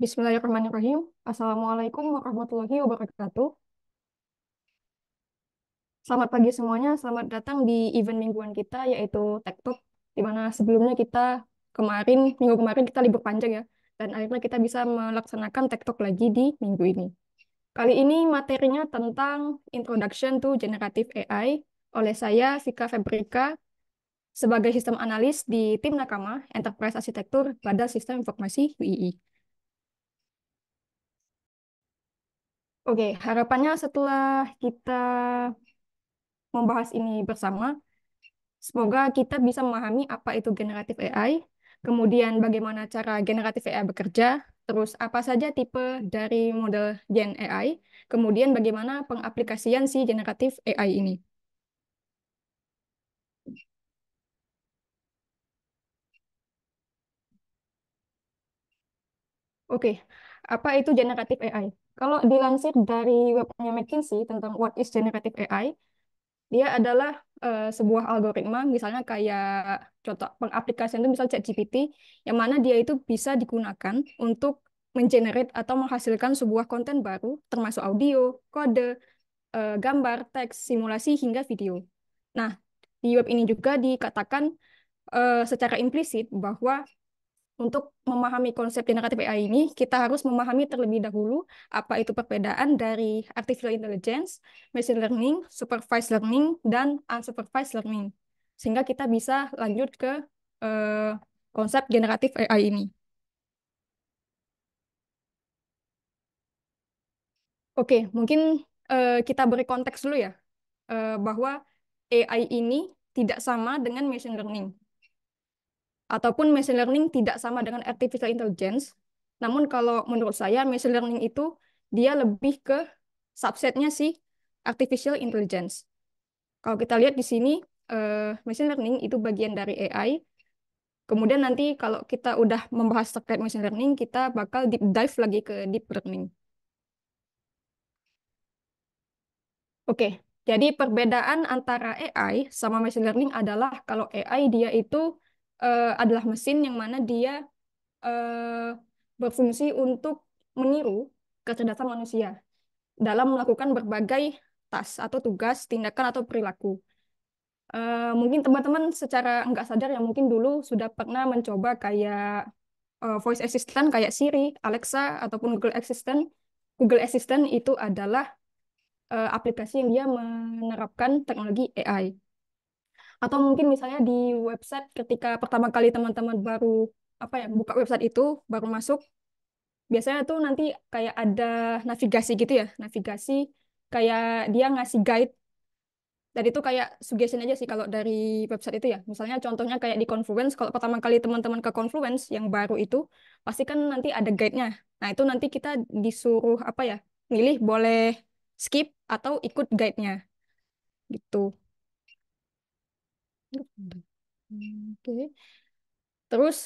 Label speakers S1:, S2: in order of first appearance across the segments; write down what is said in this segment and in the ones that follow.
S1: Bismillahirrahmanirrahim. Assalamualaikum warahmatullahi wabarakatuh. Selamat pagi semuanya, selamat datang di event mingguan kita yaitu Tech Talk, di mana sebelumnya kita kemarin, minggu kemarin kita libur panjang ya, dan akhirnya kita bisa melaksanakan TikTok lagi di minggu ini. Kali ini materinya tentang Introduction to Generative AI oleh saya, Vika Febrika, sebagai sistem analis di tim Nakama Enterprise Arsitektur pada Sistem Informasi UII. Oke, harapannya setelah kita membahas ini bersama, semoga kita bisa memahami apa itu generative AI, kemudian bagaimana cara generatif AI bekerja, terus apa saja tipe dari model Gen AI, kemudian bagaimana pengaplikasian si generatif AI ini. Oke, okay. apa itu generatif AI? Kalau dilansir dari webnya McKinsey tentang what is generative AI, dia adalah uh, sebuah algoritma misalnya kayak contoh pengaplikasian itu misalnya ChatGPT yang mana dia itu bisa digunakan untuk mengenerate atau menghasilkan sebuah konten baru termasuk audio, kode, uh, gambar, teks, simulasi hingga video. Nah, di web ini juga dikatakan uh, secara implisit bahwa untuk memahami konsep generatif AI ini, kita harus memahami terlebih dahulu apa itu perbedaan dari artificial intelligence, machine learning, supervised learning, dan unsupervised learning. Sehingga kita bisa lanjut ke uh, konsep generatif AI ini. Oke, mungkin uh, kita beri konteks dulu ya, uh, bahwa AI ini tidak sama dengan machine learning ataupun machine learning tidak sama dengan artificial intelligence. Namun kalau menurut saya machine learning itu dia lebih ke subsetnya sih artificial intelligence. Kalau kita lihat di sini uh, machine learning itu bagian dari AI. Kemudian nanti kalau kita udah membahas terkait machine learning, kita bakal deep dive lagi ke deep learning. Oke, jadi perbedaan antara AI sama machine learning adalah kalau AI dia itu uh, adalah mesin yang mana dia uh, berfungsi untuk meniru kecerdasan manusia dalam melakukan berbagai tas atau tugas, tindakan atau perilaku. Uh, mungkin teman-teman secara nggak sadar yang mungkin dulu sudah pernah mencoba kayak uh, voice assistant kayak Siri, Alexa ataupun Google Assistant. Google Assistant itu adalah uh, aplikasi yang dia menerapkan teknologi AI atau mungkin misalnya di website ketika pertama kali teman-teman baru apa ya buka website itu baru masuk biasanya tuh nanti kayak ada navigasi gitu ya navigasi kayak dia ngasih guide dan itu kayak suggestion aja sih kalau dari website itu ya misalnya contohnya kayak di Confluence kalau pertama kali teman-teman ke Confluence yang baru itu pasti kan nanti ada guide-nya nah itu nanti kita disuruh apa ya milih boleh skip atau ikut guide-nya gitu Oke. Terus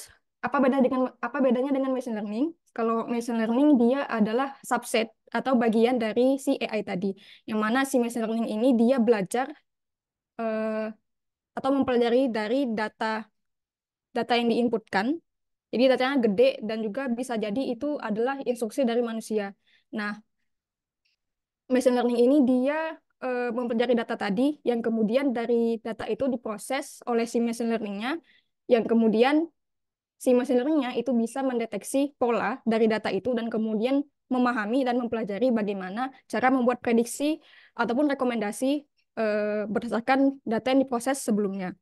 S1: apa beda dengan apa bedanya dengan machine learning? Kalau machine learning dia adalah subset atau bagian dari si AI tadi, yang mana si machine learning ini dia belajar uh, atau mempelajari dari data data yang diinputkan. Jadi datanya gede dan juga bisa jadi itu adalah instruksi dari manusia. Nah, machine learning ini dia uh, mempelajari data tadi yang kemudian dari data itu diproses oleh si machine learningnya, yang kemudian si machine learningnya itu bisa mendeteksi pola dari data itu dan kemudian memahami dan mempelajari bagaimana cara membuat prediksi ataupun rekomendasi uh, berdasarkan data yang diproses sebelumnya.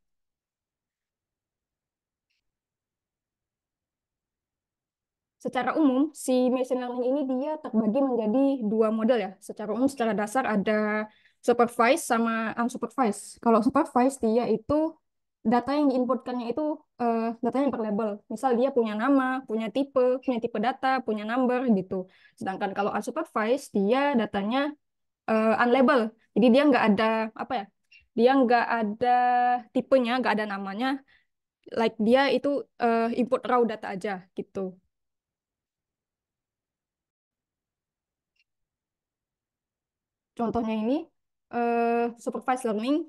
S1: secara umum si machine learning ini dia terbagi menjadi dua model ya. Secara umum secara dasar ada supervised sama unsupervised. Ah, kalau supervised dia itu data yang diinputkannya itu uh, yang per label. Misal dia punya nama, punya tipe, punya tipe data, punya number gitu. Sedangkan kalau unsupervised dia datanya uh, unlabel. Jadi dia nggak ada apa ya? Dia nggak ada tipenya, nggak ada namanya. Like dia itu uh, input raw data aja gitu. Contohnya ini uh, supervised learning.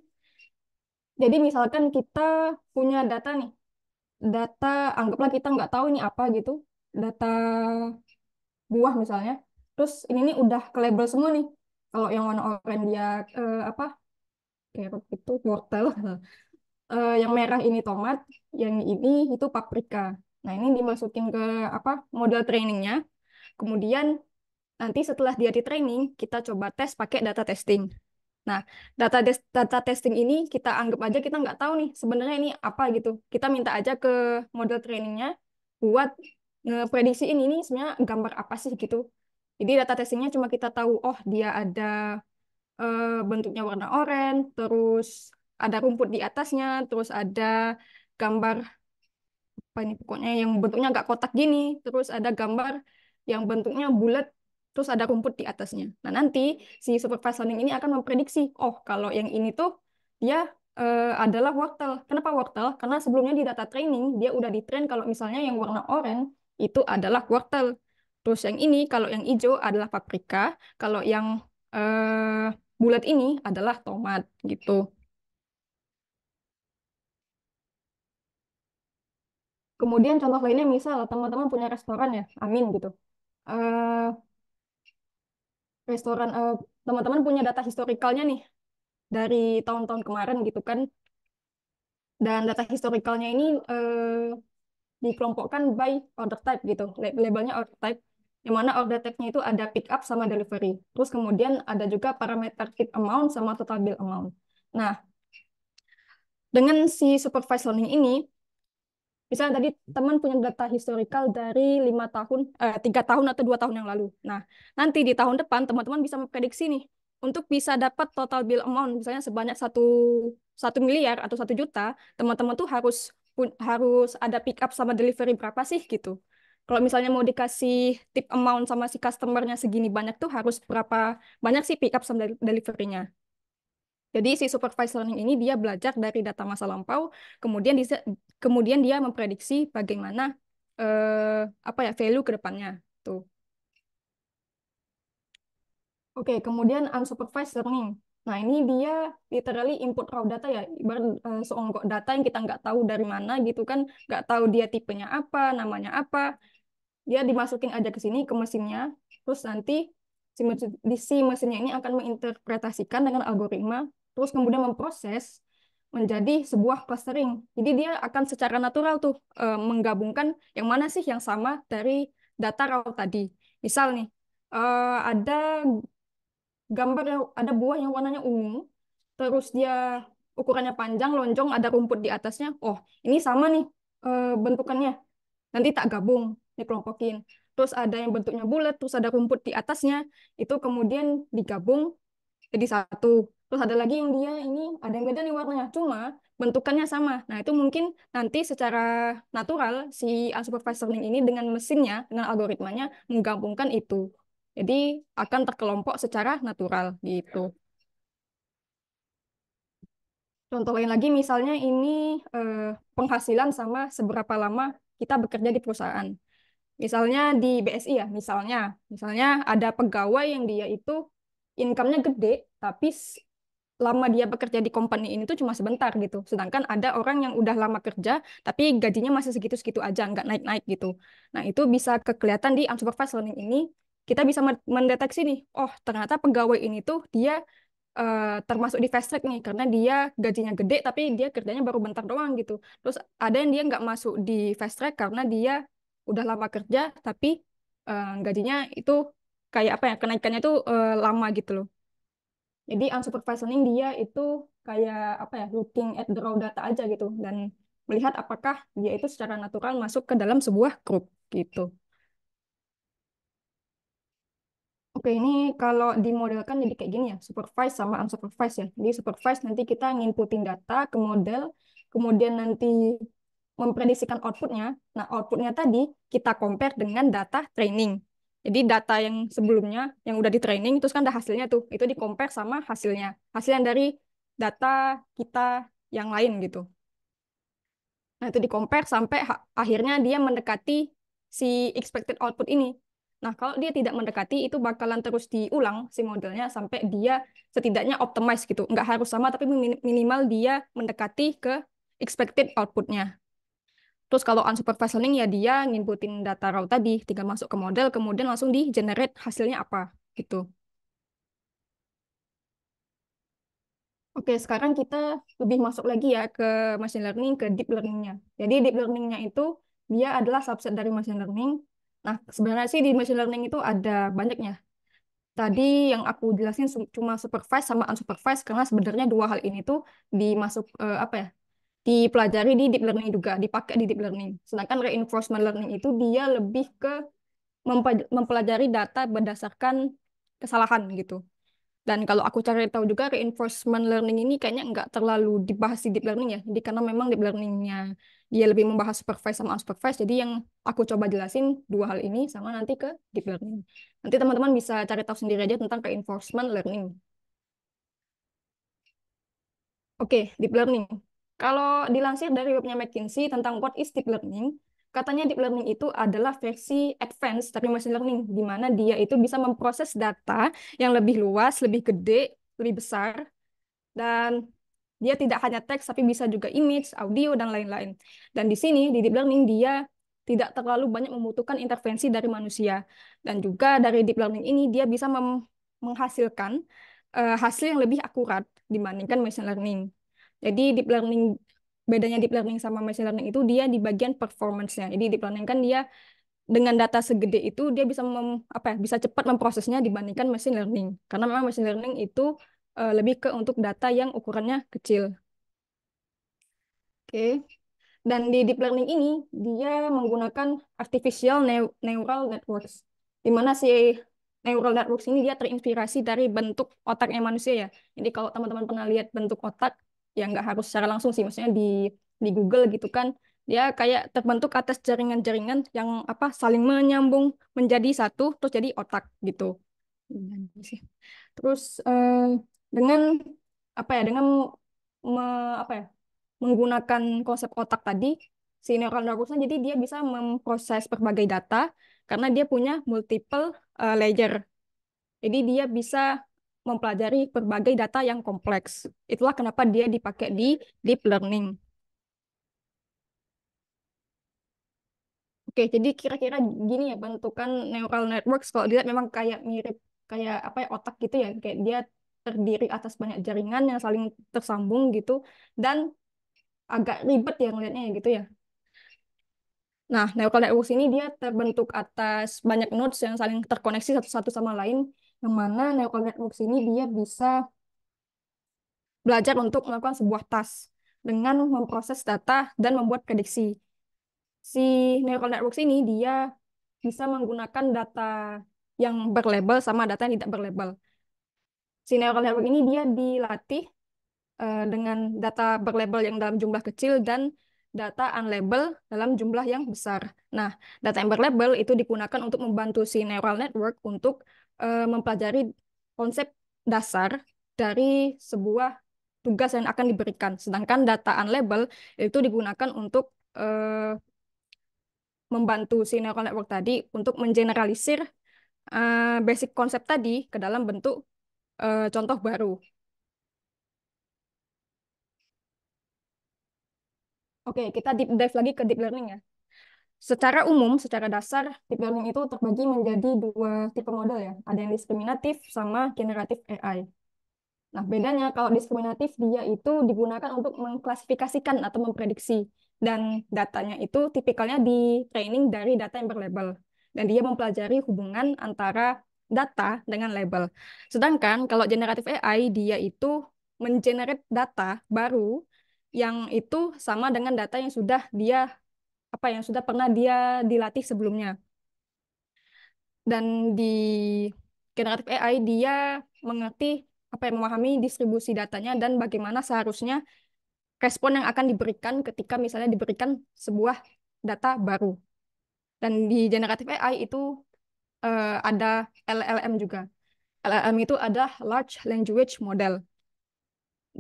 S1: Jadi misalkan kita punya data nih, data anggaplah kita nggak tahu ini apa gitu, data buah misalnya. Terus ini nih udah ke label semua nih. Kalau yang warna oranye dia uh, apa? Kayak itu wortel. uh, yang merah ini tomat, yang ini itu paprika. Nah, ini dimasukin ke apa? model trainingnya. Kemudian nanti setelah dia di training, kita coba tes pakai data testing. Nah, data data testing ini kita anggap aja kita nggak tahu nih sebenarnya ini apa gitu. Kita minta aja ke model trainingnya buat ngeprediksi ini ini sebenarnya gambar apa sih gitu. Jadi data testingnya cuma kita tahu, oh dia ada eh, bentuknya warna oranye, terus ada rumput di atasnya, terus ada gambar apa ini pokoknya yang bentuknya agak kotak gini, terus ada gambar yang bentuknya bulat terus ada rumput di atasnya. Nah, nanti si supervised learning ini akan memprediksi, oh, kalau yang ini tuh dia uh, adalah wortel. Kenapa wortel? Karena sebelumnya di data training, dia udah di-train kalau misalnya yang warna oranye itu adalah wortel. Terus yang ini, kalau yang hijau adalah paprika, kalau yang uh, bulat ini adalah tomat, gitu. Kemudian contoh lainnya misal teman-teman punya restoran ya, amin gitu. Uh, restoran uh, teman-teman punya data historikalnya nih dari tahun-tahun kemarin gitu kan dan data historikalnya ini uh, dikelompokkan by order type gitu labelnya order type yang mana order type-nya itu ada pick up sama delivery terus kemudian ada juga parameter hit amount sama total bill amount nah dengan si supervised learning ini misalnya tadi teman punya data historikal dari lima tahun eh, tiga eh, tahun atau dua tahun yang lalu nah nanti di tahun depan teman-teman bisa memprediksi nih untuk bisa dapat total bill amount misalnya sebanyak satu satu miliar atau satu juta teman-teman tuh harus harus ada pick up sama delivery berapa sih gitu kalau misalnya mau dikasih tip amount sama si customernya segini banyak tuh harus berapa banyak sih pick up sama deliverynya jadi si supervised learning ini dia belajar dari data masa lampau, kemudian dia, kemudian dia memprediksi bagaimana eh, apa ya value ke depannya tuh. Oke, okay, kemudian unsupervised learning. Nah, ini dia literally input raw data ya, ibarat uh, seonggok data yang kita nggak tahu dari mana gitu kan, nggak tahu dia tipenya apa, namanya apa. Dia dimasukin aja ke sini, ke mesinnya, terus nanti si, si mesinnya ini akan menginterpretasikan dengan algoritma terus kemudian memproses menjadi sebuah clustering. Jadi dia akan secara natural tuh e, menggabungkan yang mana sih yang sama dari data raw tadi. Misal nih, e, ada gambar yang ada buah yang warnanya ungu, terus dia ukurannya panjang, lonjong, ada rumput di atasnya. Oh, ini sama nih e, bentukannya. Nanti tak gabung, dikelompokin. Terus ada yang bentuknya bulat, terus ada rumput di atasnya. Itu kemudian digabung jadi satu. Terus ada lagi yang dia ini ada yang beda nih warnanya, cuma bentukannya sama. Nah, itu mungkin nanti secara natural si unsupervised learning ini dengan mesinnya, dengan algoritmanya menggabungkan itu. Jadi akan terkelompok secara natural gitu. Contoh lain lagi misalnya ini eh, penghasilan sama seberapa lama kita bekerja di perusahaan. Misalnya di BSI ya, misalnya. Misalnya ada pegawai yang dia itu income-nya gede, tapi lama dia bekerja di company ini tuh cuma sebentar gitu. Sedangkan ada orang yang udah lama kerja tapi gajinya masih segitu-segitu aja, nggak naik-naik gitu. Nah itu bisa kekelihatan di unsupervised learning ini. Kita bisa mendeteksi nih, oh ternyata pegawai ini tuh dia uh, termasuk di fast track nih karena dia gajinya gede tapi dia kerjanya baru bentar doang gitu. Terus ada yang dia nggak masuk di fast track karena dia udah lama kerja tapi uh, gajinya itu kayak apa ya kenaikannya tuh uh, lama gitu loh. Jadi unsupervised learning dia itu kayak apa ya looking at the raw data aja gitu dan melihat apakah dia itu secara natural masuk ke dalam sebuah grup gitu. Oke, ini kalau dimodelkan jadi kayak gini ya, supervised sama unsupervised ya. Jadi supervised nanti kita nginputin data ke model, kemudian nanti memprediksikan outputnya. Nah, outputnya tadi kita compare dengan data training. Jadi data yang sebelumnya yang udah di training terus kan ada hasilnya tuh. Itu di compare sama hasilnya. Hasil yang dari data kita yang lain gitu. Nah, itu di compare sampai akhirnya dia mendekati si expected output ini. Nah, kalau dia tidak mendekati itu bakalan terus diulang si modelnya sampai dia setidaknya optimize gitu. Nggak harus sama tapi minimal dia mendekati ke expected outputnya. Terus kalau unsupervised learning ya dia nginputin data raw tadi, tinggal masuk ke model, kemudian langsung di generate hasilnya apa gitu. Oke, sekarang kita lebih masuk lagi ya ke machine learning, ke deep learningnya Jadi deep learningnya itu dia adalah subset dari machine learning. Nah, sebenarnya sih di machine learning itu ada banyaknya. Tadi yang aku jelasin cuma supervised sama unsupervised karena sebenarnya dua hal ini tuh dimasuk eh, apa ya? dipelajari di deep learning juga, dipakai di deep learning. Sedangkan reinforcement learning itu dia lebih ke mempelajari data berdasarkan kesalahan gitu. Dan kalau aku cari tahu juga reinforcement learning ini kayaknya nggak terlalu dibahas di deep learning ya. Jadi karena memang deep learningnya dia lebih membahas supervised sama unsupervised. Jadi yang aku coba jelasin dua hal ini sama nanti ke deep learning. Nanti teman-teman bisa cari tahu sendiri aja tentang reinforcement learning. Oke, okay, deep learning. Kalau dilansir dari webnya McKinsey tentang what is deep learning, katanya deep learning itu adalah versi advance dari machine learning, di mana dia itu bisa memproses data yang lebih luas, lebih gede, lebih besar, dan dia tidak hanya teks, tapi bisa juga image, audio, dan lain-lain. Dan di sini, di deep learning, dia tidak terlalu banyak membutuhkan intervensi dari manusia. Dan juga dari deep learning ini, dia bisa menghasilkan uh, hasil yang lebih akurat dibandingkan machine learning. Jadi deep learning bedanya deep learning sama machine learning itu dia di bagian performance-nya. Jadi deep learning kan dia dengan data segede itu dia bisa mem, apa ya, bisa cepat memprosesnya dibandingkan machine learning. Karena memang machine learning itu uh, lebih ke untuk data yang ukurannya kecil. Oke. Okay. Dan di deep learning ini dia menggunakan artificial neural networks. Di mana si neural networks ini dia terinspirasi dari bentuk otaknya manusia ya. Jadi kalau teman-teman pernah lihat bentuk otak ya nggak harus secara langsung sih maksudnya di di Google gitu kan dia kayak terbentuk atas jaringan-jaringan yang apa saling menyambung menjadi satu terus jadi otak gitu terus eh, dengan apa ya dengan me, apa ya menggunakan konsep otak tadi si neural Networknya jadi dia bisa memproses berbagai data karena dia punya multiple uh, layer jadi dia bisa mempelajari berbagai data yang kompleks. Itulah kenapa dia dipakai di deep learning. Oke, jadi kira-kira gini ya bentukan neural networks kalau dilihat memang kayak mirip kayak apa ya otak gitu ya, kayak dia terdiri atas banyak jaringan yang saling tersambung gitu dan agak ribet ya ngelihatnya ya, gitu ya. Nah, neural networks ini dia terbentuk atas banyak nodes yang saling terkoneksi satu-satu sama lain yang mana neural network ini dia bisa belajar untuk melakukan sebuah task dengan memproses data dan membuat prediksi. Si neural network ini dia bisa menggunakan data yang berlabel sama data yang tidak berlabel. Si neural network ini dia dilatih eh, dengan data berlabel yang dalam jumlah kecil dan data unlabeled dalam jumlah yang besar. Nah, data yang berlabel itu digunakan untuk membantu si neural network untuk uh, mempelajari konsep dasar dari sebuah tugas yang akan diberikan. Sedangkan data unlabeled itu digunakan untuk uh, membantu si neural network tadi untuk mengeneralisir uh, basic konsep tadi ke dalam bentuk uh, contoh baru. Oke, kita deep dive lagi ke deep learning ya. Secara umum, secara dasar, deep learning itu terbagi menjadi dua tipe model ya. Ada yang diskriminatif sama generatif AI. Nah, bedanya kalau diskriminatif dia itu digunakan untuk mengklasifikasikan atau memprediksi. Dan datanya itu tipikalnya di training dari data yang berlabel. Dan dia mempelajari hubungan antara data dengan label. Sedangkan kalau generatif AI, dia itu mengenerate data baru yang itu sama dengan data yang sudah dia apa yang sudah pernah dia dilatih sebelumnya. Dan di generatif AI dia mengerti apa yang memahami distribusi datanya dan bagaimana seharusnya respon yang akan diberikan ketika misalnya diberikan sebuah data baru. Dan di generatif AI itu uh, ada LLM juga. LLM itu ada large language model.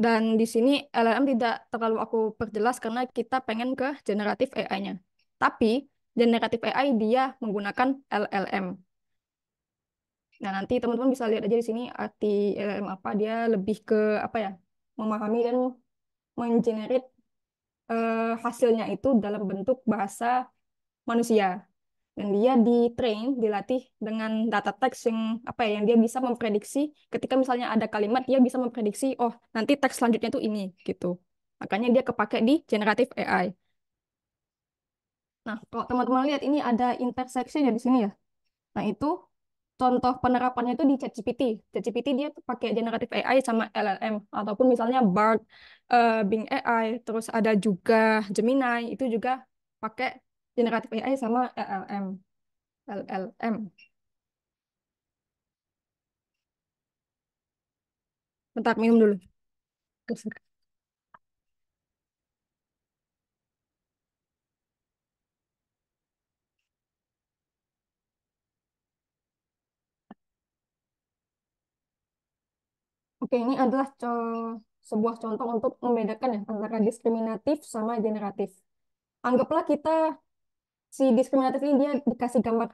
S1: Dan di sini LLM tidak terlalu aku perjelas karena kita pengen ke generatif AI-nya. Tapi generatif AI dia menggunakan LLM. Nah, nanti teman-teman bisa lihat aja di sini arti LLM apa dia lebih ke apa ya? memahami dan mengenerate uh, hasilnya itu dalam bentuk bahasa manusia yang dia di train dilatih dengan data teks yang apa ya yang dia bisa memprediksi ketika misalnya ada kalimat dia bisa memprediksi oh nanti teks selanjutnya tuh ini gitu makanya dia kepake di generatif AI nah kalau teman-teman lihat ini ada intersection ya di sini ya nah itu contoh penerapannya itu di ChatGPT ChatGPT dia pakai generatif AI sama LLM ataupun misalnya Bard uh, Bing AI terus ada juga Gemini itu juga pakai generatif AI sama LLM. LLM. Bentar, minum dulu. Oke, ini adalah co sebuah contoh untuk membedakan ya antara diskriminatif sama generatif. Anggaplah kita si diskriminatif ini dia dikasih gambar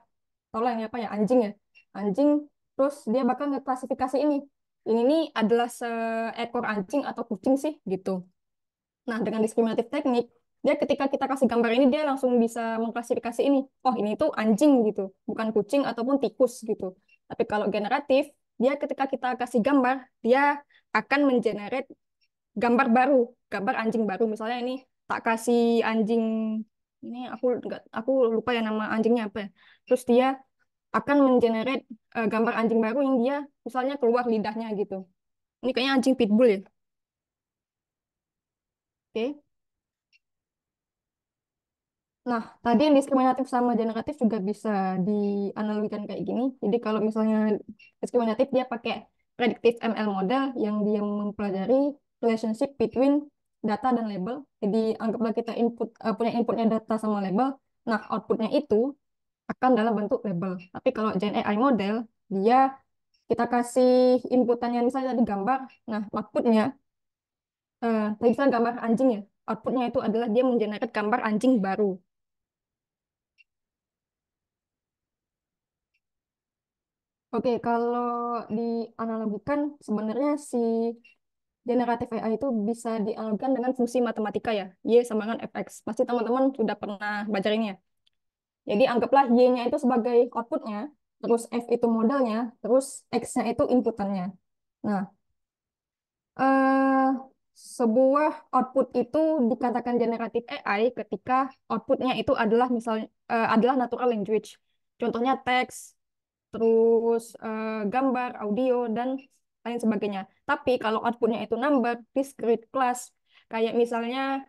S1: tolong ya apa ya anjing ya anjing terus dia bakal ngeklasifikasi ini ini nih adalah seekor anjing atau kucing sih gitu nah dengan diskriminatif teknik dia ketika kita kasih gambar ini dia langsung bisa mengklasifikasi ini oh ini tuh anjing gitu bukan kucing ataupun tikus gitu tapi kalau generatif dia ketika kita kasih gambar dia akan mengenerate gambar baru gambar anjing baru misalnya ini tak kasih anjing ini aku nggak aku lupa ya nama anjingnya apa ya. terus dia akan mengenerate uh, gambar anjing baru yang dia misalnya keluar lidahnya gitu ini kayaknya anjing pitbull ya oke okay. nah tadi yang diskriminatif sama generatif juga bisa dianalogikan kayak gini jadi kalau misalnya diskriminatif dia pakai predictive ML model yang dia mempelajari relationship between data dan label. Jadi anggaplah kita input uh, punya inputnya data sama label. Nah, outputnya itu akan dalam bentuk label. Tapi kalau Gen AI model, dia kita kasih inputannya misalnya tadi gambar. Nah, outputnya uh, tadi misalnya gambar anjing ya. Outputnya itu adalah dia mengenerate gambar anjing baru. Oke, kalau dianalogikan sebenarnya si generatif AI itu bisa dianalogikan dengan fungsi matematika ya. Y sama dengan fx. Pasti teman-teman sudah pernah belajar ini ya. Jadi anggaplah Y-nya itu sebagai outputnya, terus F itu modalnya, terus X-nya itu inputannya. Nah, eh, sebuah output itu dikatakan generatif AI ketika outputnya itu adalah misalnya eh, adalah natural language. Contohnya teks, terus eh, gambar, audio, dan lain sebagainya. Tapi kalau outputnya itu number, discrete class, kayak misalnya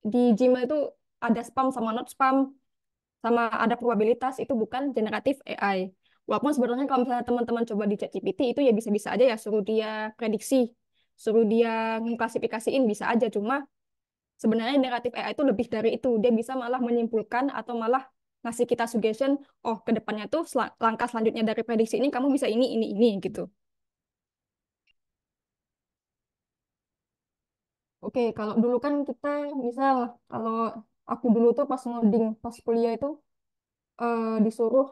S1: di Gmail itu ada spam sama not spam, sama ada probabilitas, itu bukan generatif AI. Walaupun sebenarnya kalau misalnya teman-teman coba di ChatGPT itu ya bisa-bisa aja ya suruh dia prediksi, suruh dia mengklasifikasiin bisa aja cuma sebenarnya generatif AI itu lebih dari itu. Dia bisa malah menyimpulkan atau malah ngasih kita suggestion, oh kedepannya tuh langkah selanjutnya dari prediksi ini kamu bisa ini ini ini gitu. Oke, kalau dulu kan kita misal kalau aku dulu tuh pas ngoding pas kuliah itu uh, disuruh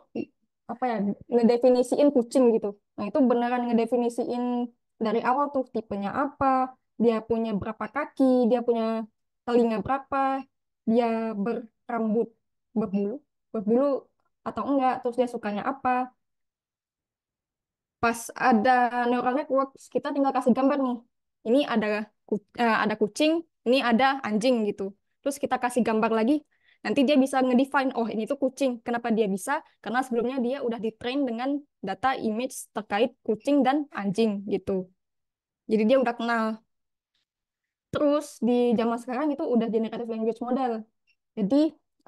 S1: apa ya ngedefinisiin kucing gitu. Nah itu beneran ngedefinisiin dari awal tuh tipenya apa, dia punya berapa kaki, dia punya telinga berapa, dia berambut berbulu, berbulu atau enggak, terus dia sukanya apa. Pas ada neural network, kita tinggal kasih gambar nih ini ada uh, ada kucing, ini ada anjing gitu. Terus kita kasih gambar lagi, nanti dia bisa ngedefine oh ini tuh kucing. Kenapa dia bisa? Karena sebelumnya dia udah ditrain dengan data image terkait kucing dan anjing gitu. Jadi dia udah kenal. Terus di zaman sekarang itu udah generative language model. Jadi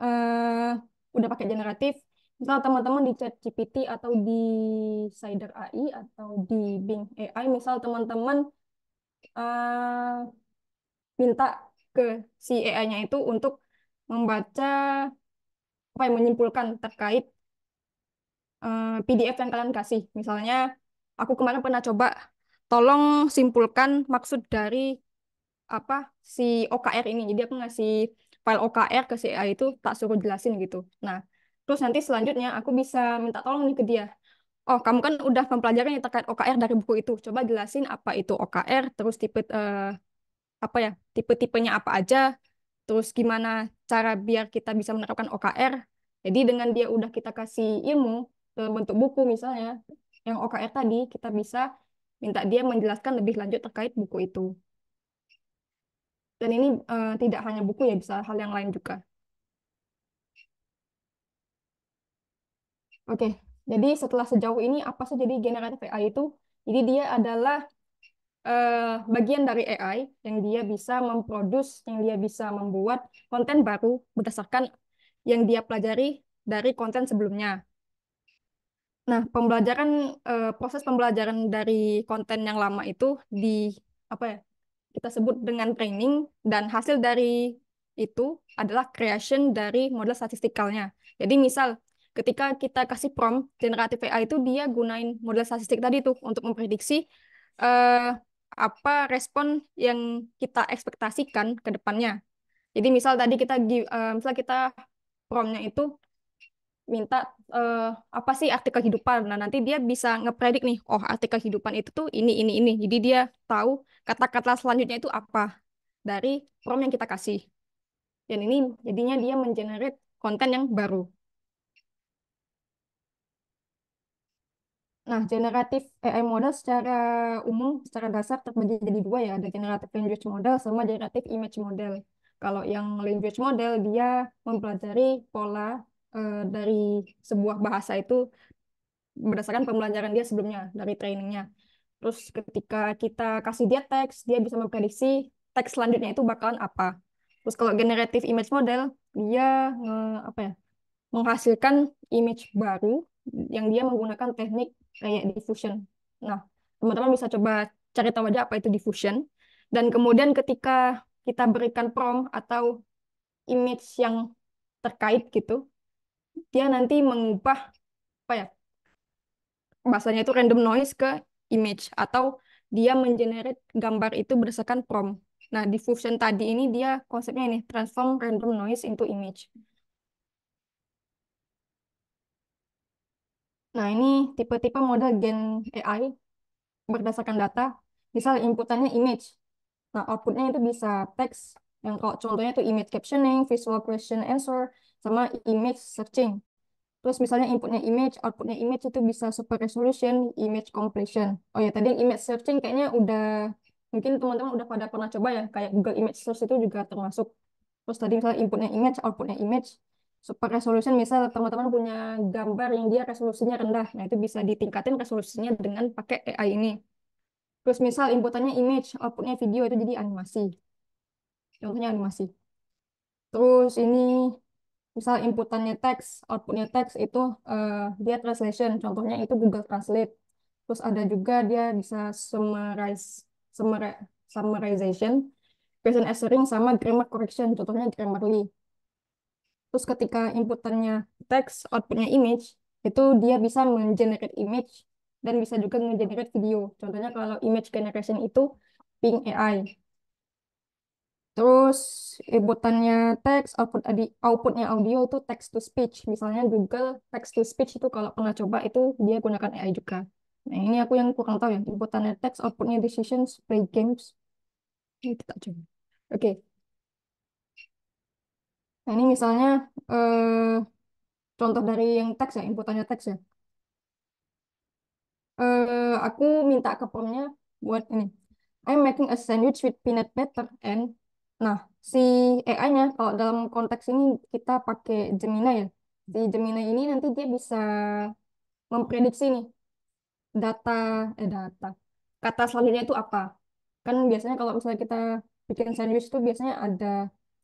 S1: uh, udah pakai generatif. Misal teman-teman di chat GPT atau di Cider AI atau di Bing AI, misal teman-teman uh, minta ke si e AI-nya itu untuk membaca apa yang menyimpulkan terkait uh, eh, PDF yang kalian kasih. Misalnya aku kemarin pernah coba tolong simpulkan maksud dari apa si OKR ini. Jadi aku ngasih file OKR ke si e AI itu tak suruh jelasin gitu. Nah, terus nanti selanjutnya aku bisa minta tolong nih ke dia oh kamu kan udah mempelajari terkait OKR dari buku itu. Coba jelasin apa itu OKR, terus tipe uh, apa ya tipe-tipenya apa aja, terus gimana cara biar kita bisa menerapkan OKR. Jadi dengan dia udah kita kasih ilmu dalam eh, bentuk buku misalnya yang OKR tadi, kita bisa minta dia menjelaskan lebih lanjut terkait buku itu. Dan ini uh, tidak hanya buku ya, bisa hal yang lain juga. Oke, okay. Jadi setelah sejauh ini apa sih jadi generatif AI itu? Jadi dia adalah uh, bagian dari AI yang dia bisa memproduks, yang dia bisa membuat konten baru berdasarkan yang dia pelajari dari konten sebelumnya. Nah, pembelajaran uh, proses pembelajaran dari konten yang lama itu di apa ya? Kita sebut dengan training dan hasil dari itu adalah creation dari model statistikalnya. Jadi misal ketika kita kasih prompt generatif AI itu dia gunain model statistik tadi tuh untuk memprediksi uh, apa respon yang kita ekspektasikan ke depannya. Jadi misal tadi kita uh, misal kita promptnya itu minta uh, apa sih arti kehidupan. Nah, nanti dia bisa ngepredik nih, oh arti kehidupan itu tuh ini ini ini. Jadi dia tahu kata-kata selanjutnya itu apa dari prompt yang kita kasih. Dan ini jadinya dia mengenerate konten yang baru. Nah, generatif AI model secara umum, secara dasar terbagi jadi dua ya, ada generatif language model sama generatif image model. Kalau yang language model, dia mempelajari pola uh, dari sebuah bahasa itu berdasarkan pembelajaran dia sebelumnya, dari trainingnya. Terus ketika kita kasih dia teks, dia bisa memprediksi teks selanjutnya itu bakalan apa. Terus kalau generatif image model, dia nge eh, apa ya, menghasilkan image baru yang dia menggunakan teknik kayak diffusion. Nah, teman-teman bisa coba cari tahu aja apa itu diffusion. Dan kemudian ketika kita berikan prompt atau image yang terkait gitu, dia nanti mengubah apa ya bahasanya itu random noise ke image atau dia mengenerate gambar itu berdasarkan prompt. Nah, diffusion tadi ini dia konsepnya ini transform random noise into image. Nah, ini tipe-tipe model gen AI berdasarkan data. Misal inputannya image. Nah, outputnya itu bisa teks. Yang kalau contohnya itu image captioning, visual question answer, sama image searching. Terus misalnya inputnya image, outputnya image itu bisa super resolution, image completion. Oh ya, tadi yang image searching kayaknya udah, mungkin teman-teman udah pada pernah coba ya, kayak Google Image Search itu juga termasuk. Terus tadi misalnya inputnya image, outputnya image, super resolution misal teman-teman punya gambar yang dia resolusinya rendah nah itu bisa ditingkatin resolusinya dengan pakai AI ini terus misal inputannya image outputnya video itu jadi animasi contohnya animasi terus ini misal inputannya teks outputnya teks itu uh, dia translation contohnya itu Google Translate terus ada juga dia bisa summarize summarize summarization question answering sama grammar correction contohnya Grammarly Terus ketika inputannya teks, outputnya image, itu dia bisa mengenerate image dan bisa juga mengenerate video. Contohnya kalau image generation itu Ping AI. Terus inputannya teks, output outputnya audio itu text to speech. Misalnya Google text to speech itu kalau pernah coba itu dia gunakan AI juga. Nah, ini aku yang kurang tahu ya. Inputannya teks, outputnya decisions, play games. Itu kita coba. Oke. Nah, ini misalnya eh, contoh dari yang teks ya, inputannya teks ya. Eh, aku minta ke promnya buat ini. I'm making a sandwich with peanut butter and nah si AI-nya kalau dalam konteks ini kita pakai Gemini ya. Di Gemini ini nanti dia bisa memprediksi nih data eh data kata selanjutnya itu apa. Kan biasanya kalau misalnya kita bikin sandwich itu biasanya ada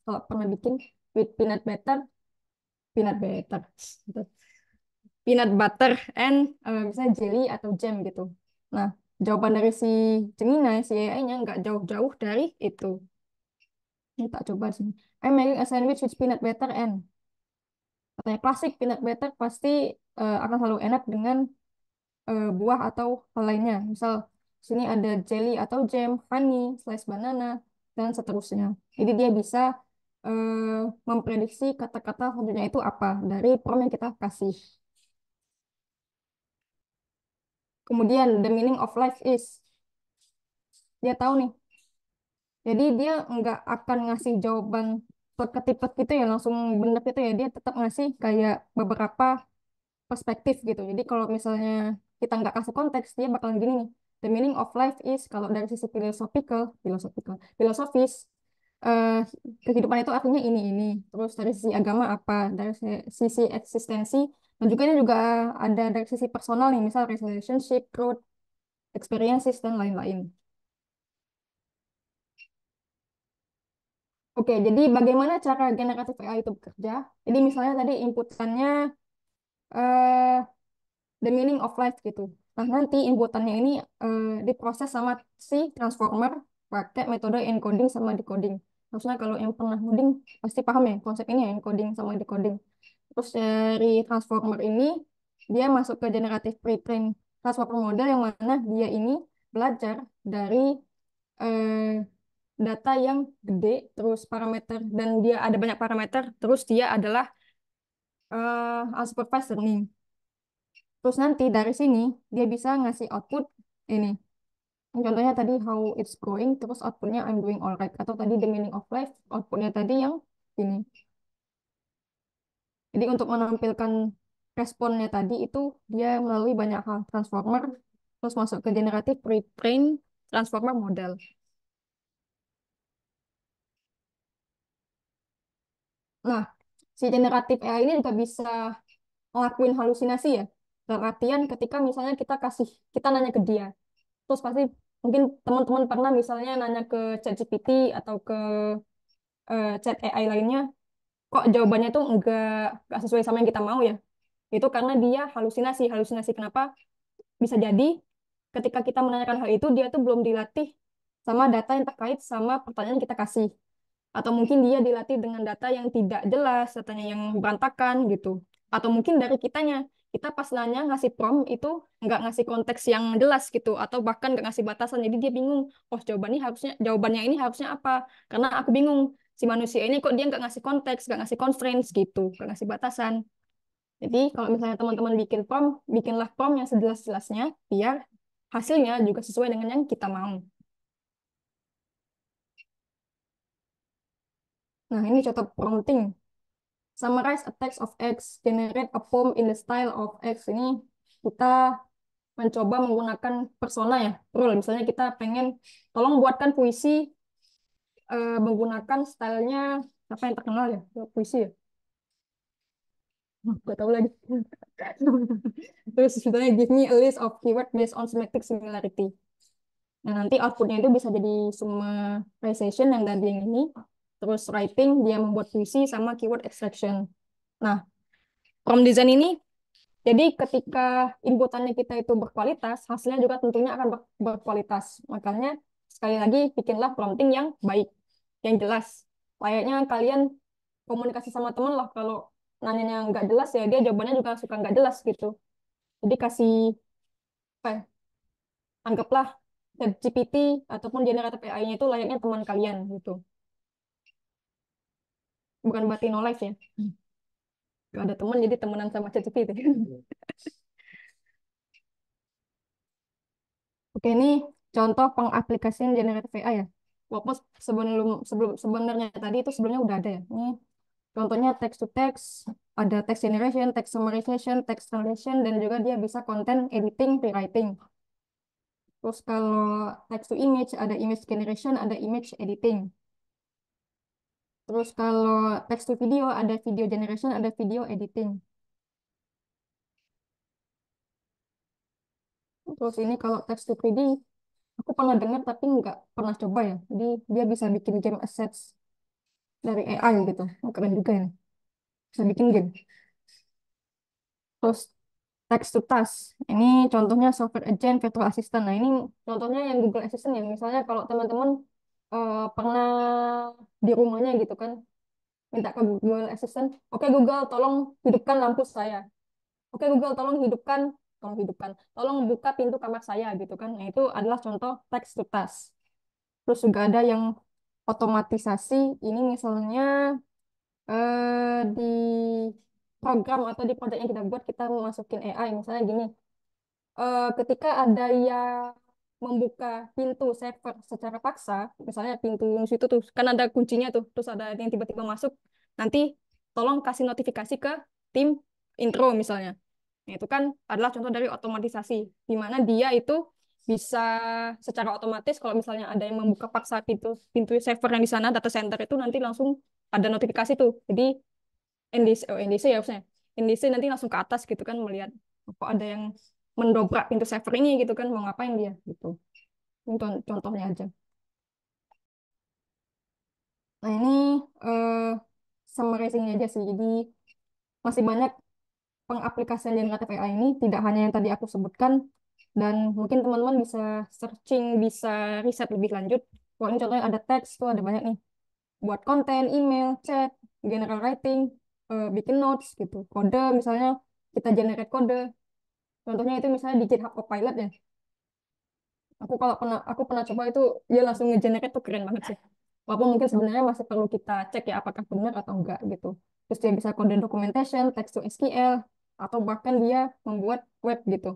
S1: kalau pernah bikin with peanut butter peanut butter gitu. peanut butter and uh, eh, bisa jelly atau jam gitu. Nah, jawaban dari si Jemina si AI-nya nggak jauh-jauh dari itu. Ini tak coba di sini. I'm making a sandwich with peanut butter and katanya klasik peanut butter pasti uh, akan selalu enak dengan uh, buah atau hal lainnya. Misal sini ada jelly atau jam, honey, slice banana, dan seterusnya. Jadi dia bisa Eh, memprediksi kata-kata selanjutnya itu apa dari prompt yang kita kasih.
S2: Kemudian the meaning
S1: of life is dia tahu nih. Jadi dia nggak akan ngasih jawaban terketipet gitu ya langsung bener gitu ya dia tetap ngasih kayak beberapa perspektif gitu. Jadi kalau misalnya kita nggak kasih konteks dia bakal gini nih. The meaning of life is kalau dari sisi philosophical, philosophical, filosofis eh, kehidupan itu artinya ini ini terus dari sisi agama apa dari sisi eksistensi dan juga ini juga ada dari sisi personal nih misal relationship growth experiences dan lain-lain Oke, jadi bagaimana cara generatif AI itu bekerja? Jadi misalnya tadi inputannya eh, the meaning of life gitu. Nah, nanti inputannya ini uh, diproses sama si transformer pakai metode encoding sama decoding maksudnya kalau yang pernah coding pasti paham ya konsep ini ya encoding sama decoding terus dari transformer ini dia masuk ke generatif pre-trained transformer model yang mana dia ini belajar dari eh, data yang gede terus parameter dan dia ada banyak parameter terus dia adalah eh, unsupervised learning terus nanti dari sini dia bisa ngasih output ini Contohnya tadi how it's going, terus outputnya I'm doing alright. Atau tadi the meaning of life, outputnya tadi yang ini. Jadi untuk menampilkan responnya tadi itu dia melalui banyak hal. Transformer, terus masuk ke generatif, pre-train, transformer model. Nah, si generatif AI ini juga bisa ngelakuin halusinasi ya. Perhatian ketika misalnya kita kasih, kita nanya ke dia, terus pasti mungkin teman-teman pernah misalnya nanya ke chat GPT atau ke uh, chat AI lainnya kok jawabannya itu enggak enggak sesuai sama yang kita mau ya itu karena dia halusinasi halusinasi kenapa bisa jadi ketika kita menanyakan hal itu dia tuh belum dilatih sama data yang terkait sama pertanyaan yang kita kasih atau mungkin dia dilatih dengan data yang tidak jelas datanya yang berantakan gitu atau mungkin dari kitanya kita pas nanya ngasih prom itu nggak ngasih konteks yang jelas gitu atau bahkan nggak ngasih batasan jadi dia bingung oh jawabannya harusnya jawabannya ini harusnya apa karena aku bingung si manusia ini kok dia nggak ngasih konteks nggak ngasih constraints gitu nggak ngasih batasan jadi kalau misalnya teman-teman bikin prom bikinlah prom yang sejelas-jelasnya biar hasilnya juga sesuai dengan yang kita mau nah ini contoh prompting Summarize a text of X, generate a poem in the style of X. Ini kita mencoba menggunakan persona ya, rule. Misalnya kita pengen, tolong buatkan puisi eh, menggunakan stylenya apa yang terkenal ya, puisi ya. Gak tahu lagi. Terus misalnya give me a list of keyword based on semantic similarity. Nah, nanti outputnya itu bisa jadi summarization yang tadi yang ini terus writing, dia membuat puisi sama keyword extraction. Nah, prompt design ini jadi ketika inputannya kita itu berkualitas, hasilnya juga tentunya akan ber berkualitas. Makanya sekali lagi bikinlah prompting yang baik, yang jelas. Layaknya kalian komunikasi sama teman lah kalau nanya yang nggak jelas ya dia jawabannya juga suka nggak jelas gitu. Jadi kasih apa? Ya, anggaplah GPT ataupun generatif AI-nya itu layaknya teman kalian gitu bukan Tino Live ya. Gak ada teman jadi temenan sama CCP itu. Oke, ini contoh pengaplikasian generatif AI ya. Walaupun sebelum sebelum sebenarnya tadi itu sebelumnya udah ada ya. Ini contohnya text to text, ada text generation, text summarization, text translation dan juga dia bisa content editing, rewriting. Terus kalau text to image ada image generation, ada image editing. Terus kalau text to video ada video generation, ada video editing. Terus ini kalau text to 3D, aku pernah dengar tapi nggak pernah coba ya. Jadi dia bisa bikin game assets dari AI gitu. Oh, keren juga ya. Bisa bikin game. Terus text to task. Ini contohnya software agent, virtual assistant. Nah ini contohnya yang Google Assistant ya. Misalnya kalau teman-teman uh, pernah di rumahnya gitu kan minta ke Google Assistant oke okay, Google tolong hidupkan lampu saya oke okay, Google tolong hidupkan tolong hidupkan tolong buka pintu kamar saya gitu kan nah, itu adalah contoh text to task terus juga ada yang otomatisasi ini misalnya eh, di program atau di project yang kita buat kita masukin AI misalnya gini eh, ketika ada yang membuka pintu server secara paksa, misalnya pintu situ tuh, kan ada kuncinya tuh, terus ada yang tiba-tiba masuk, nanti tolong kasih notifikasi ke tim intro misalnya. Nah, itu kan adalah contoh dari otomatisasi, di mana dia itu bisa secara otomatis kalau misalnya ada yang membuka paksa pintu pintu server yang di sana data center itu nanti langsung ada notifikasi tuh. Jadi NDC, oh NDC ya harusnya. NDC nanti langsung ke atas gitu kan melihat apa oh, ada yang mendobrak pintu server ini gitu kan mau ngapain dia gitu ini contohnya aja nah ini uh, summarizingnya aja sih jadi masih banyak pengaplikasian generatif AI ini tidak hanya yang tadi aku sebutkan dan mungkin teman-teman bisa searching bisa riset lebih lanjut kalau ini contohnya ada teks tuh ada banyak nih buat konten email chat general writing eh, bikin notes gitu kode misalnya kita generate kode contohnya itu misalnya di GitHub Copilot ya aku kalau pernah aku pernah coba itu dia langsung ngegenerate tuh keren banget sih walaupun mungkin sebenarnya masih perlu kita cek ya apakah benar atau enggak gitu terus dia bisa kode documentation text to SQL atau bahkan dia membuat web gitu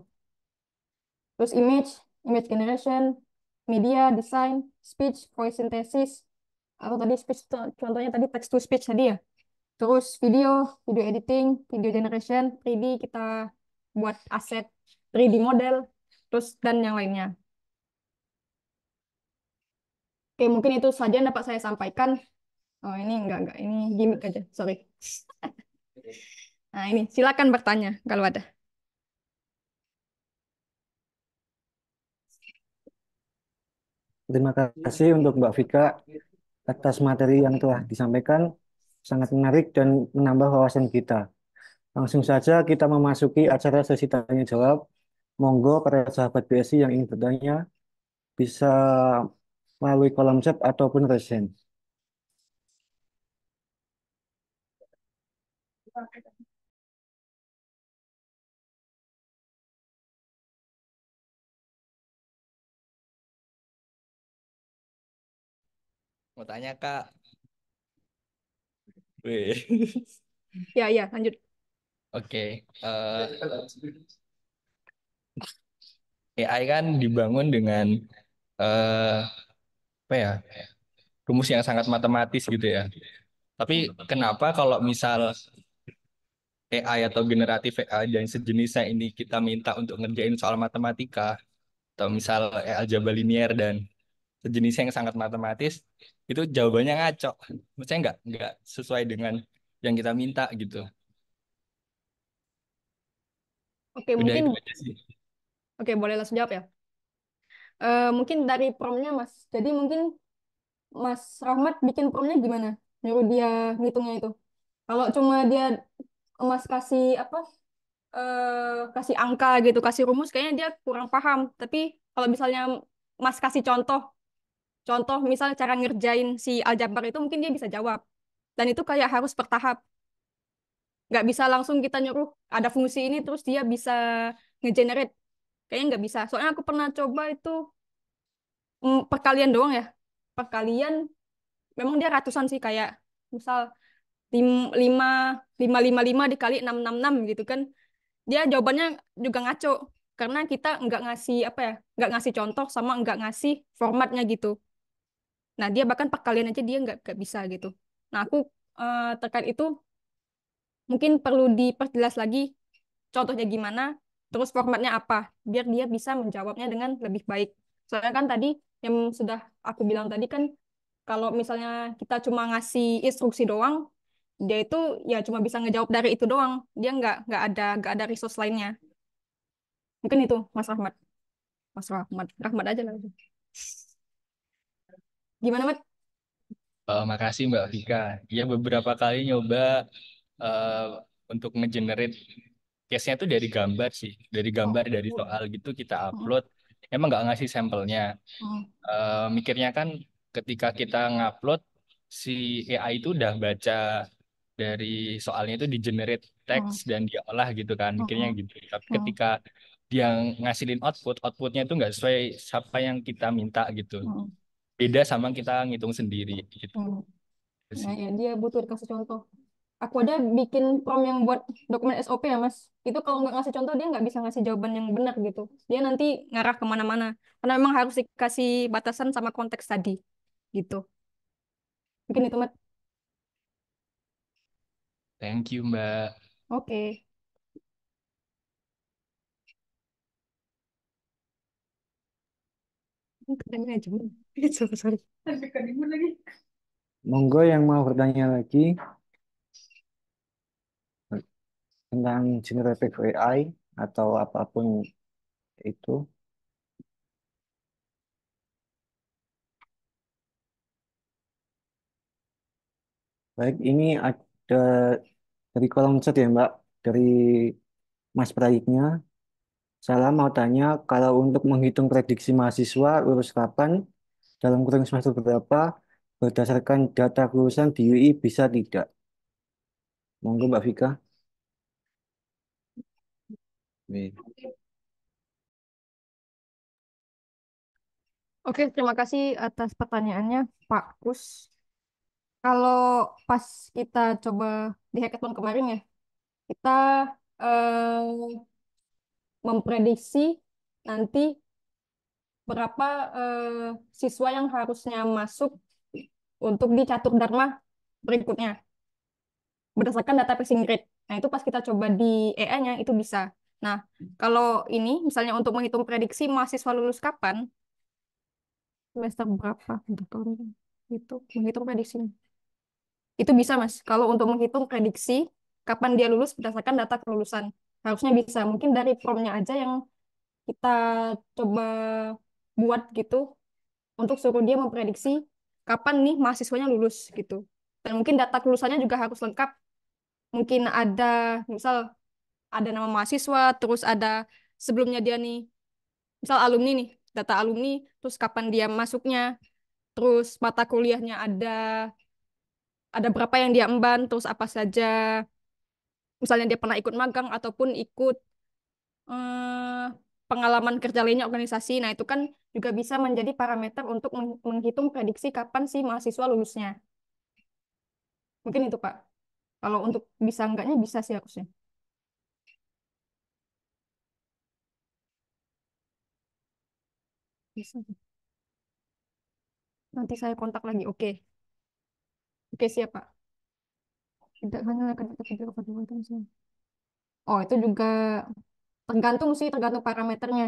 S1: terus image image generation media design speech voice synthesis atau tadi speech contohnya tadi text to speech tadi ya terus video video editing video generation 3D kita buat aset 3D model, terus dan yang lainnya. Oke, mungkin itu saja yang dapat saya sampaikan. Oh, ini enggak, enggak. Ini gimmick aja, sorry. nah, ini silakan bertanya kalau ada.
S3: Terima kasih untuk Mbak Vika atas materi yang telah disampaikan. Sangat menarik dan menambah wawasan kita. Langsung saja kita memasuki acara sesi tanya jawab. Monggo para sahabat BSI yang ingin bertanya bisa melalui kolom chat ataupun resen.
S1: Mau tanya Kak. Wih. Ya, ya, lanjut.
S2: Oke. Okay. Uh, AI kan dibangun dengan uh, apa ya? Rumus yang sangat matematis gitu ya. Tapi kenapa kalau misal AI atau generatif AI dan sejenisnya ini kita minta untuk ngerjain soal matematika atau misal aljabar linear dan sejenisnya yang sangat matematis itu jawabannya ngaco. Maksudnya nggak nggak sesuai dengan yang kita minta gitu.
S1: Oke, okay, mungkin. Oke, okay, Oke, boleh langsung jawab ya. Uh, mungkin dari promnya Mas. Jadi mungkin Mas Rahmat bikin promnya gimana? Nyuruh dia ngitungnya itu. Kalau cuma dia Mas kasih apa? Uh, kasih angka gitu, kasih rumus kayaknya dia kurang paham. Tapi kalau misalnya Mas kasih contoh, contoh misalnya cara ngerjain si aljabar itu mungkin dia bisa jawab. Dan itu kayak harus bertahap nggak bisa langsung kita nyuruh ada fungsi ini terus dia bisa ngegenerate kayaknya nggak bisa soalnya aku pernah coba itu mm, perkalian doang ya perkalian memang dia ratusan sih kayak misal lima lima lima lima dikali enam enam enam gitu kan dia jawabannya juga ngaco karena kita nggak ngasih apa ya nggak ngasih contoh sama nggak ngasih formatnya gitu nah dia bahkan perkalian aja dia nggak nggak bisa gitu nah aku uh, terkait itu mungkin perlu diperjelas lagi contohnya gimana, terus formatnya apa, biar dia bisa menjawabnya dengan lebih baik. Soalnya kan tadi yang sudah aku bilang tadi kan kalau misalnya kita cuma ngasih instruksi doang, dia itu ya cuma bisa ngejawab dari itu doang. Dia nggak nggak ada nggak ada resource lainnya. Mungkin itu Mas Rahmat. Mas Rahmat, Rahmat aja lah. Gimana, Mat?
S2: Uh, makasih Mbak Vika. Ya beberapa kali nyoba Eh, untuk ngegenerate case-nya tuh dari gambar sih, dari gambar oh. dari soal gitu kita hmm. upload. Hmm. Emang nggak ngasih sampelnya. Hmm. Uh, mikirnya kan ketika kita ngupload si AI itu udah baca dari soalnya itu di generate teks hmm. dan diolah gitu kan, mikirnya hmm. gitu. Tapi hmm. ketika dia ngasilin output, outputnya itu nggak sesuai siapa yang kita minta gitu. Beda sama kita ngitung sendiri gitu.
S1: Nah, ya, dia butuh dikasih contoh aku aja bikin prom yang buat dokumen SOP ya mas itu kalau nggak ngasih contoh dia nggak bisa ngasih jawaban yang benar gitu dia nanti ngarah kemana-mana karena memang harus dikasih batasan sama konteks tadi gitu mungkin itu mas
S2: thank you mbak
S1: oke okay. ini aja, sorry, sorry.
S3: Monggo yang mau bertanya lagi tentang generative AI atau apapun itu. Baik, ini ada dari kolom chat ya Mbak, dari Mas Prayitnya. Salah mau tanya, kalau untuk menghitung prediksi mahasiswa lulus kapan, dalam kurun semester berapa, berdasarkan data kelulusan di UI bisa tidak? Monggo Mbak Vika. Amin.
S1: Oke, terima kasih atas pertanyaannya, Pak Kus. Kalau pas kita coba di hackathon kemarin ya, kita eh, memprediksi nanti berapa eh, siswa yang harusnya masuk untuk di catur Dharma berikutnya berdasarkan data passing grade. Nah, itu pas kita coba di EA-nya itu bisa. Nah, kalau ini misalnya untuk menghitung prediksi mahasiswa lulus kapan, semester berapa gitu, itu menghitung prediksi itu bisa mas kalau untuk menghitung prediksi kapan dia lulus berdasarkan data kelulusan harusnya bisa mungkin dari formnya aja yang kita coba buat gitu untuk suruh dia memprediksi kapan nih mahasiswanya lulus gitu dan mungkin data kelulusannya juga harus lengkap mungkin ada misal ada nama mahasiswa, terus ada sebelumnya dia nih, misal alumni nih, data alumni, terus kapan dia masuknya, terus mata kuliahnya ada, ada berapa yang dia emban, terus apa saja, misalnya dia pernah ikut magang ataupun ikut eh, pengalaman kerja lainnya organisasi. Nah, itu kan juga bisa menjadi parameter untuk menghitung prediksi kapan sih mahasiswa lulusnya. Mungkin itu, Pak. Kalau untuk bisa enggaknya bisa sih harusnya. Nanti saya kontak lagi. Oke. Oke, siap, Pak. Tidak hanya akan terjadi Oh, itu juga tergantung sih, tergantung parameternya.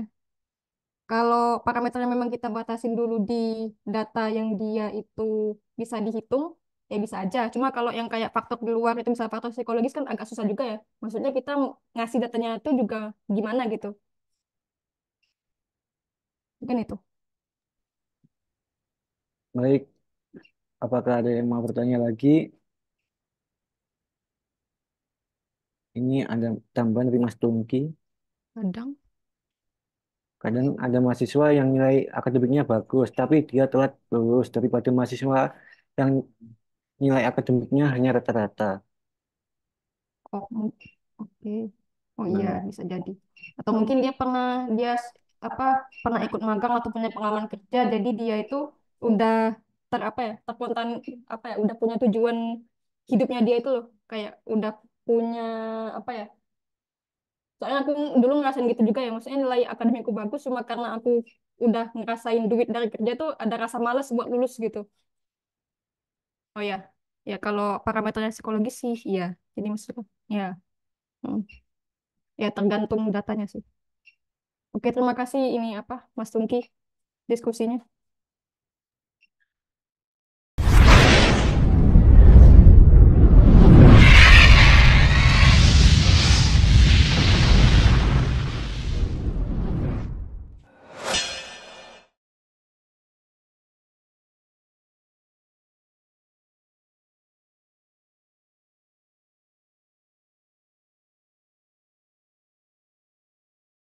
S1: Kalau parameternya memang kita batasin dulu di data yang dia itu bisa dihitung, ya bisa aja. Cuma kalau yang kayak faktor di luar itu misalnya faktor psikologis kan agak susah juga ya. Maksudnya kita ngasih datanya itu juga gimana gitu. Mungkin itu.
S3: Baik, apakah ada yang mau bertanya lagi? Ini ada tambahan dari Mas Tungki. Kadang. Kadang ada mahasiswa yang nilai akademiknya bagus, tapi dia telat lulus daripada mahasiswa yang nilai akademiknya hanya rata-rata.
S1: Oh, mungkin. Oke. Oh iya, hmm. bisa jadi. Atau mungkin dia pernah dia apa pernah ikut magang atau punya pengalaman kerja jadi dia itu udah ter apa ya terpontan apa ya udah punya tujuan hidupnya dia itu loh kayak udah punya apa ya soalnya aku dulu ngerasain gitu juga ya maksudnya nilai akademiku bagus cuma karena aku udah ngerasain duit dari kerja tuh ada rasa malas buat lulus gitu oh ya ya kalau parameter psikologis sih ya jadi maksudku ya hmm. ya tergantung datanya sih Oke, terima kasih ini apa Mas Tungki diskusinya.